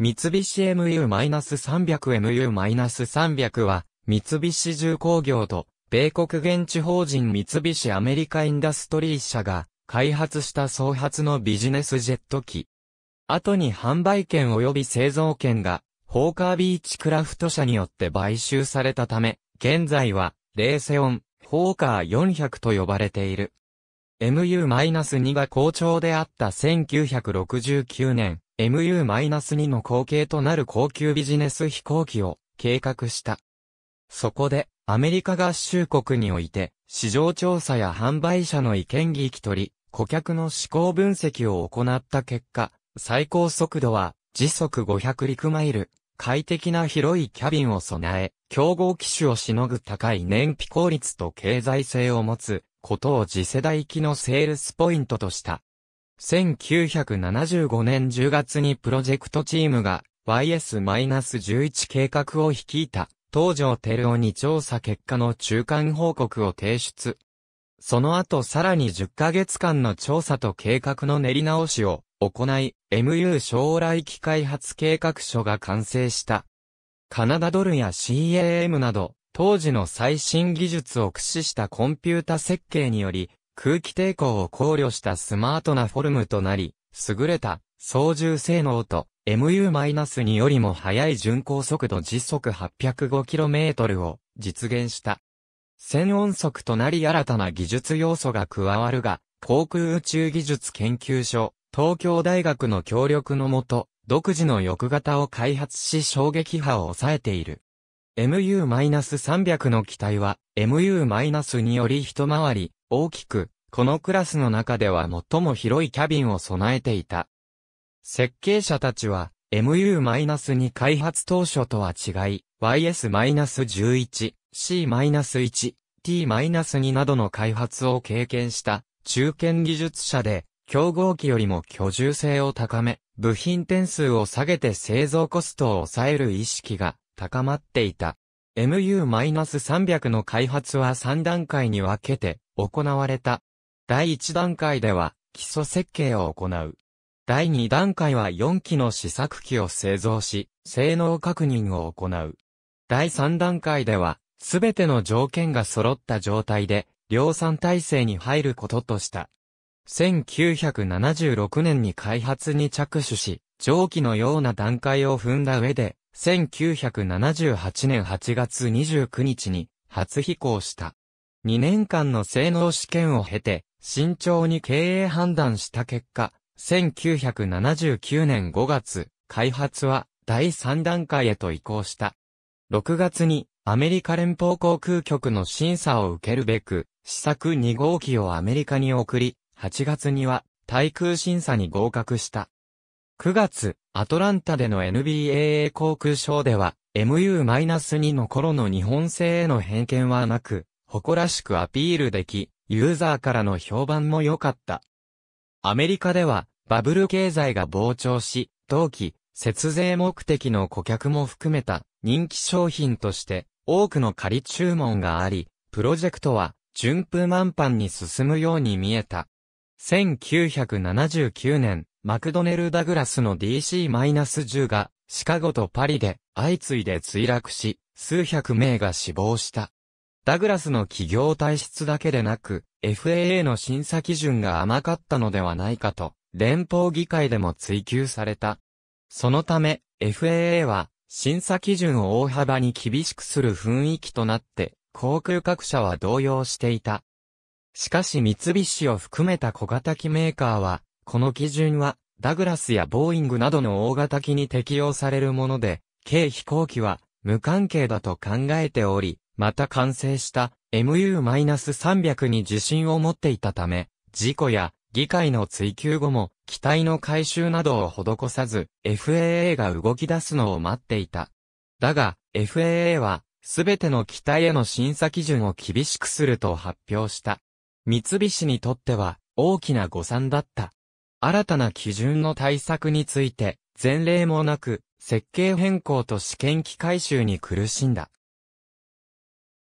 三菱 MU-300MU-300 は、三菱重工業と、米国現地法人三菱アメリカインダストリー社が、開発した創発のビジネスジェット機。後に販売権及び製造権が、ホーカービーチクラフト社によって買収されたため、現在は、レーセオン、ホーカー400と呼ばれている。MU-2 が好調であった1969年、MU-2 の後継となる高級ビジネス飛行機を計画した。そこで、アメリカ合衆国において、市場調査や販売者の意見聞き取り、顧客の思考分析を行った結果、最高速度は時速500陸マイル、快適な広いキャビンを備え、競合機種をしのぐ高い燃費効率と経済性を持つことを次世代機のセールスポイントとした。1975年10月にプロジェクトチームが YS-11 計画を率いた東条照夫に調査結果の中間報告を提出。その後さらに10ヶ月間の調査と計画の練り直しを行い、MU 将来機開発計画書が完成した。カナダドルや CAM など、当時の最新技術を駆使したコンピュータ設計により、空気抵抗を考慮したスマートなフォルムとなり、優れた操縦性能と MU-2 よりも速い巡航速度時速 805km を実現した。専音速となり新たな技術要素が加わるが、航空宇宙技術研究所、東京大学の協力のもと、独自の翼型を開発し衝撃波を抑えている。MU-300 の機体は、MU-2 より一回り、大きく、このクラスの中では最も広いキャビンを備えていた。設計者たちは、MU-2 開発当初とは違い、YS-11、C-1、T-2 などの開発を経験した中堅技術者で、競合機よりも居住性を高め、部品点数を下げて製造コストを抑える意識が高まっていた。MU-300 の開発は3段階に分けて行われた。第1段階では、基礎設計を行う。第2段階は4機の試作機を製造し、性能確認を行う。第3段階では、すべての条件が揃った状態で、量産体制に入ることとした。1976年に開発に着手し、蒸気のような段階を踏んだ上で、1978年8月29日に初飛行した。2年間の性能試験を経て、慎重に経営判断した結果、1979年5月、開発は第3段階へと移行した。6月にアメリカ連邦航空局の審査を受けるべく、試作2号機をアメリカに送り、8月には対空審査に合格した。9月、アトランタでの NBAA 航空ショーでは、MU-2 の頃の日本製への偏見はなく、誇らしくアピールでき、ユーザーからの評判も良かった。アメリカでは、バブル経済が膨張し、同期、節税目的の顧客も含めた人気商品として多くの仮注文があり、プロジェクトは順風満帆に進むように見えた。1979年、マクドネル・ダグラスの DC-10 がシカゴとパリで相次いで墜落し、数百名が死亡した。ダグラスの企業体質だけでなく、FAA の審査基準が甘かったのではないかと、連邦議会でも追及された。そのため、FAA は、審査基準を大幅に厳しくする雰囲気となって、航空各社は動揺していた。しかし三菱を含めた小型機メーカーは、この基準は、ダグラスやボーイングなどの大型機に適用されるもので、軽飛行機は無関係だと考えており、また完成した MU-300 に自信を持っていたため、事故や議会の追及後も機体の回収などを施さず FAA が動き出すのを待っていた。だが FAA はすべての機体への審査基準を厳しくすると発表した。三菱にとっては大きな誤算だった。新たな基準の対策について前例もなく設計変更と試験機回収に苦しんだ。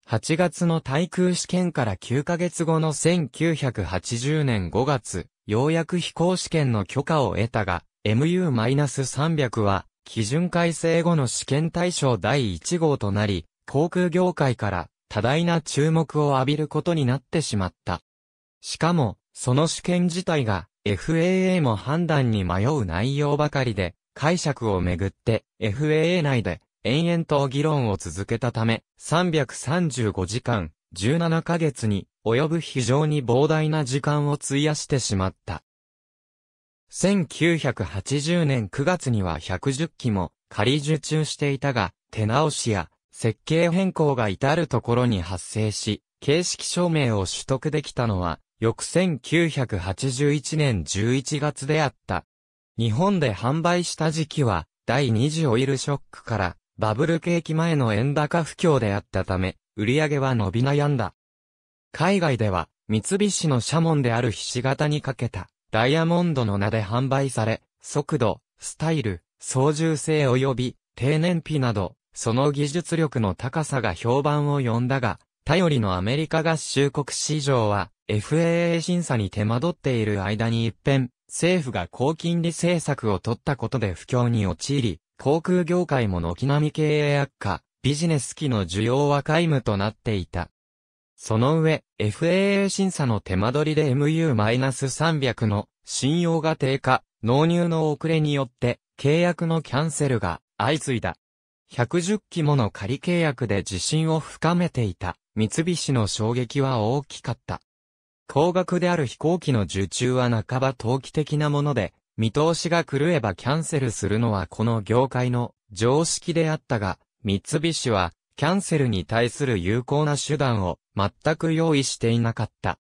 8月の対空試験から9ヶ月後の1980年5月、ようやく飛行試験の許可を得たが、MU-300 は、基準改正後の試験対象第1号となり、航空業界から多大な注目を浴びることになってしまった。しかも、その試験自体が FAA も判断に迷う内容ばかりで、解釈をめぐって FAA 内で延々と議論を続けたため、335時間、17ヶ月に及ぶ非常に膨大な時間を費やしてしまった。1980年9月には110機も仮受注していたが、手直しや設計変更が至るところに発生し、形式証明を取得できたのは、翌1981年11月であった。日本で販売した時期は、第2次オイルショックからバブル景気前の円高不況であったため、売り上げは伸び悩んだ。海外では、三菱の社門である菱形にかけた、ダイヤモンドの名で販売され、速度、スタイル、操縦性及び、低燃費など、その技術力の高さが評判を呼んだが、頼りのアメリカ合衆国市場は、FAA 審査に手間取っている間に一変、政府が高金利政策を取ったことで不況に陥り、航空業界も軒並み経営悪化、ビジネス機の需要は皆無となっていた。その上、FAA 審査の手間取りで MU-300 の信用が低下、納入の遅れによって契約のキャンセルが相次いだ。110機もの仮契約で自信を深めていた三菱の衝撃は大きかった。高額である飛行機の受注は半ば投機的なもので、見通しが狂えばキャンセルするのはこの業界の常識であったが、三菱は、キャンセルに対する有効な手段を全く用意していなかった。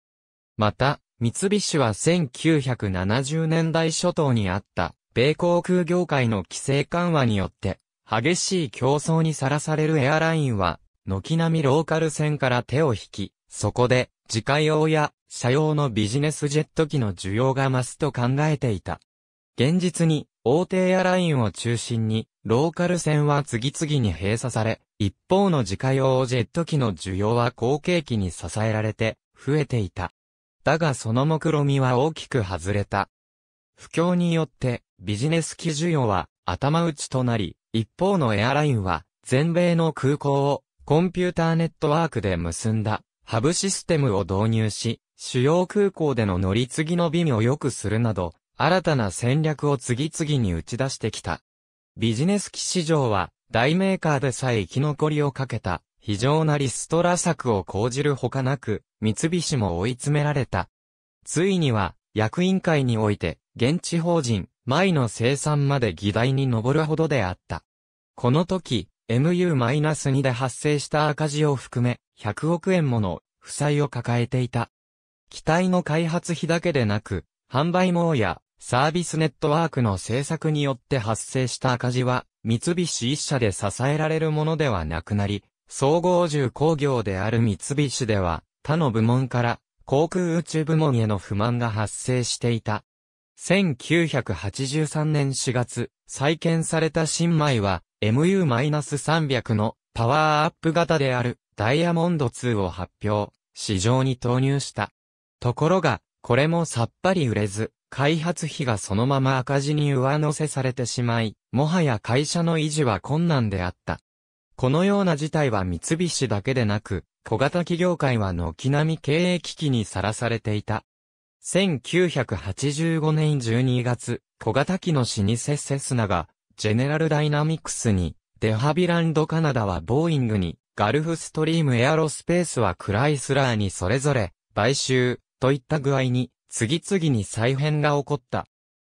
また、三菱は1970年代初頭にあった、米航空業界の規制緩和によって、激しい競争にさらされるエアラインは、軒並みローカル線から手を引き、そこで、自家用や、車用のビジネスジェット機の需要が増すと考えていた。現実に、大手エアラインを中心に、ローカル線は次々に閉鎖され、一方の自家用ジェット機の需要は後継機に支えられて、増えていた。だがその目論みは大きく外れた。不況によってビジネス機需要は頭打ちとなり、一方のエアラインは全米の空港をコンピューターネットワークで結んだハブシステムを導入し、主要空港での乗り継ぎの妙を良くするなど、新たな戦略を次々に打ち出してきた。ビジネス機市場は、大メーカーでさえ生き残りをかけた、非常なリストラ策を講じるほかなく、三菱も追い詰められた。ついには、役員会において、現地法人、前の生産まで議題に上るほどであった。この時、MU-2 で発生した赤字を含め、100億円もの負債を抱えていた。機体の開発費だけでなく、販売網やサービスネットワークの政策によって発生した赤字は、三菱一社で支えられるものではなくなり、総合重工業である三菱では、他の部門から航空宇宙部門への不満が発生していた。1983年4月、再建された新米は、MU-300 のパワーアップ型であるダイヤモンド2を発表、市場に投入した。ところが、これもさっぱり売れず、開発費がそのまま赤字に上乗せされてしまい、もはや会社の維持は困難であった。このような事態は三菱だけでなく、小型企業界は軒並み経営危機にさらされていた。1985年12月、小型機の老舗セスナが、ジェネラルダイナミクスに、デハビランドカナダはボーイングに、ガルフストリームエアロスペースはクライスラーにそれぞれ、買収、といった具合に、次々に再編が起こった。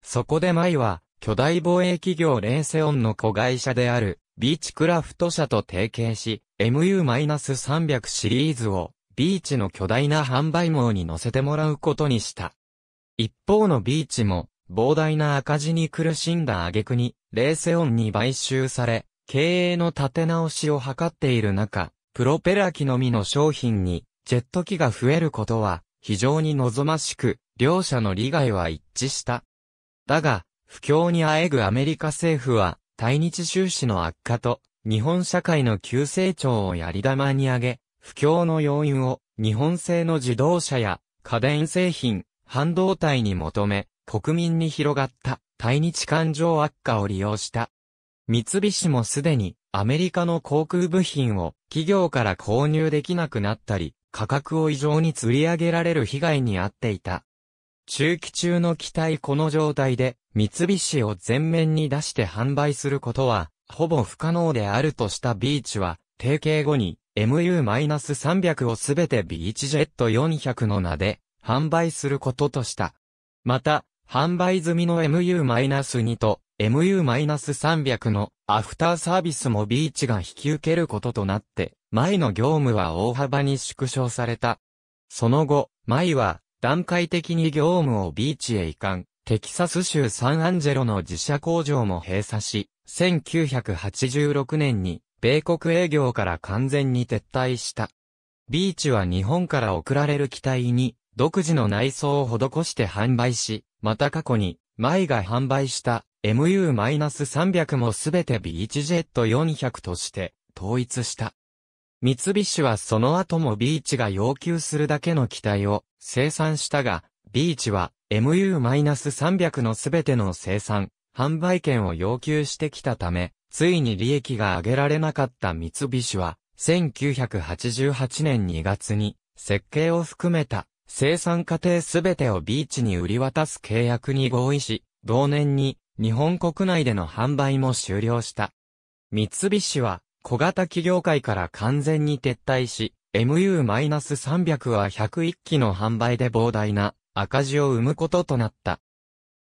そこで舞は、巨大防衛企業レーセオンの子会社である、ビーチクラフト社と提携し、MU-300 シリーズを、ビーチの巨大な販売網に乗せてもらうことにした。一方のビーチも、膨大な赤字に苦しんだ挙句に、レーセオンに買収され、経営の立て直しを図っている中、プロペラ機のみの商品に、ジェット機が増えることは、非常に望ましく、両者の利害は一致した。だが、不況にあえぐアメリカ政府は、対日収支の悪化と、日本社会の急成長をやり玉に上げ、不況の要因を、日本製の自動車や、家電製品、半導体に求め、国民に広がった、対日感情悪化を利用した。三菱もすでに、アメリカの航空部品を、企業から購入できなくなったり、価格を異常に釣り上げられる被害に遭っていた。中期中の機体この状態で三菱を全面に出して販売することは、ほぼ不可能であるとしたビーチは、提携後に MU-300 をすべてビーチジェット400の名で販売することとした。また、販売済みの MU-2 と MU-300 のアフターサービスもビーチが引き受けることとなって、前の業務は大幅に縮小された。その後、イは段階的に業務をビーチへ移管、テキサス州サンアンジェロの自社工場も閉鎖し、1986年に米国営業から完全に撤退した。ビーチは日本から送られる機体に独自の内装を施して販売し、また過去に、イが販売した MU-300 もすべてビチジェット4 0 0として統一した。三菱はその後もビーチが要求するだけの機体を生産したが、ビーチは MU-300 のすべての生産、販売権を要求してきたため、ついに利益が上げられなかった三菱は、1988年2月に設計を含めた生産過程すべてをビーチに売り渡す契約に合意し、同年に日本国内での販売も終了した。三菱は、小型企業界から完全に撤退し、MU-300 は101機の販売で膨大な赤字を生むこととなった。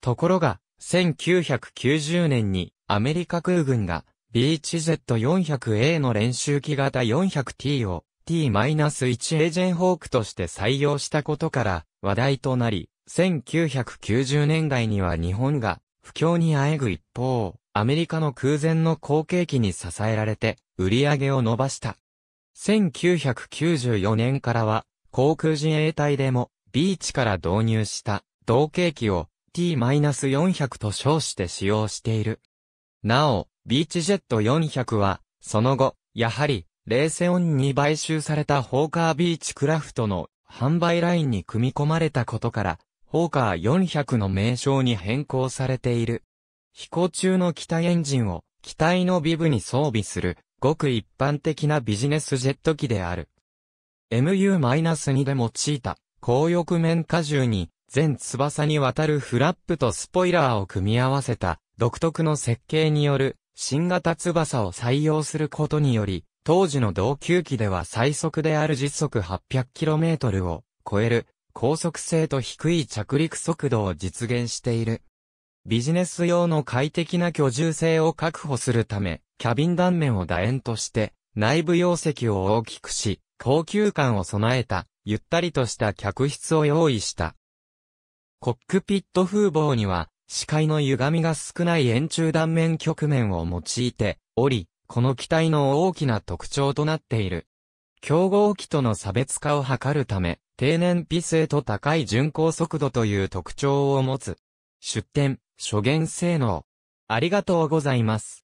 ところが、1990年にアメリカ空軍が BHZ400A の練習機型 400T を T-1 エージェンホークとして採用したことから話題となり、1990年代には日本が不況にあえぐ一方、アメリカの空前の後継機に支えられて、売り上げを伸ばした。1994年からは、航空自衛隊でも、ビーチから導入した、同型機を T-400 と称して使用している。なお、ビーチジェット400は、その後、やはり、レーセオンに買収されたホーカービーチクラフトの販売ラインに組み込まれたことから、ホーカー400の名称に変更されている。飛行中の機体エンジンを機体のビブに装備する、ごく一般的なビジネスジェット機である。MU-2 で用いた、高翼面荷重に、全翼にわたるフラップとスポイラーを組み合わせた、独特の設計による、新型翼を採用することにより、当時の同級機では最速である時速 800km を超える高速性と低い着陸速度を実現している。ビジネス用の快適な居住性を確保するため、キャビン断面を楕円として、内部容積を大きくし、高級感を備えた、ゆったりとした客室を用意した。コックピット風防には、視界の歪みが少ない円柱断面局面を用いており、この機体の大きな特徴となっている。競合機との差別化を図るため、低燃費性と高い巡航速度という特徴を持つ。出展、初言性能。ありがとうございます。